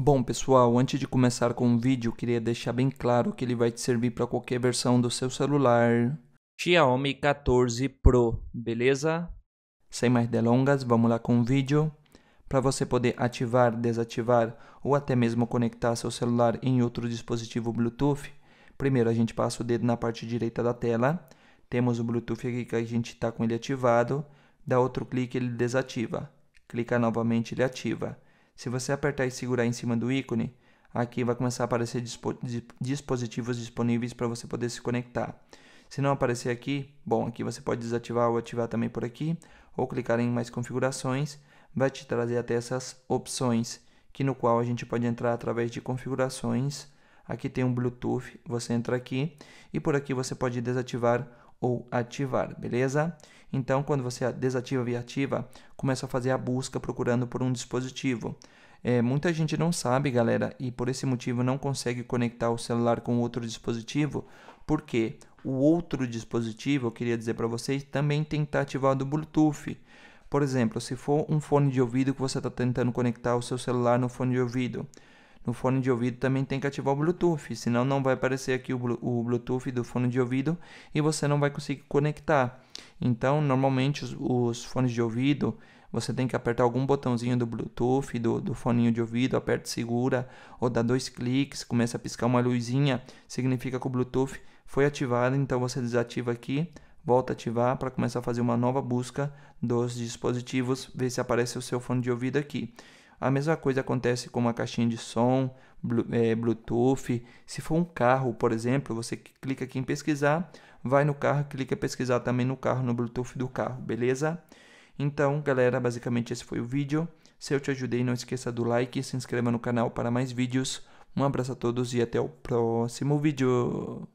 Bom pessoal, antes de começar com o vídeo, queria deixar bem claro que ele vai te servir para qualquer versão do seu celular Xiaomi 14 Pro, beleza? Sem mais delongas, vamos lá com o vídeo. Para você poder ativar, desativar ou até mesmo conectar seu celular em outro dispositivo Bluetooth, primeiro a gente passa o dedo na parte direita da tela, temos o Bluetooth aqui que a gente está com ele ativado, dá outro clique ele desativa, clica novamente ele ativa. Se você apertar e segurar em cima do ícone, aqui vai começar a aparecer dispo dispositivos disponíveis para você poder se conectar. Se não aparecer aqui, bom, aqui você pode desativar ou ativar também por aqui, ou clicar em mais configurações, vai te trazer até essas opções, que no qual a gente pode entrar através de configurações. Aqui tem um Bluetooth, você entra aqui e por aqui você pode desativar ou ativar, beleza? Então, quando você desativa e ativa, começa a fazer a busca procurando por um dispositivo. É, muita gente não sabe, galera, e por esse motivo não consegue conectar o celular com outro dispositivo, porque o outro dispositivo, eu queria dizer para vocês, também tem que estar tá ativado o Bluetooth. Por exemplo, se for um fone de ouvido que você está tentando conectar o seu celular no fone de ouvido, no fone de ouvido também tem que ativar o Bluetooth, senão não vai aparecer aqui o Bluetooth do fone de ouvido e você não vai conseguir conectar. Então, normalmente os, os fones de ouvido você tem que apertar algum botãozinho do Bluetooth, do, do foninho de ouvido, aperta e segura, ou dá dois cliques, começa a piscar uma luzinha, significa que o Bluetooth foi ativado, então você desativa aqui, volta a ativar para começar a fazer uma nova busca dos dispositivos, ver se aparece o seu fone de ouvido aqui. A mesma coisa acontece com uma caixinha de som, é, Bluetooth. Se for um carro, por exemplo, você clica aqui em pesquisar, vai no carro, clica em pesquisar também no carro, no Bluetooth do carro, beleza? Então, galera, basicamente esse foi o vídeo. Se eu te ajudei, não esqueça do like e se inscreva no canal para mais vídeos. Um abraço a todos e até o próximo vídeo.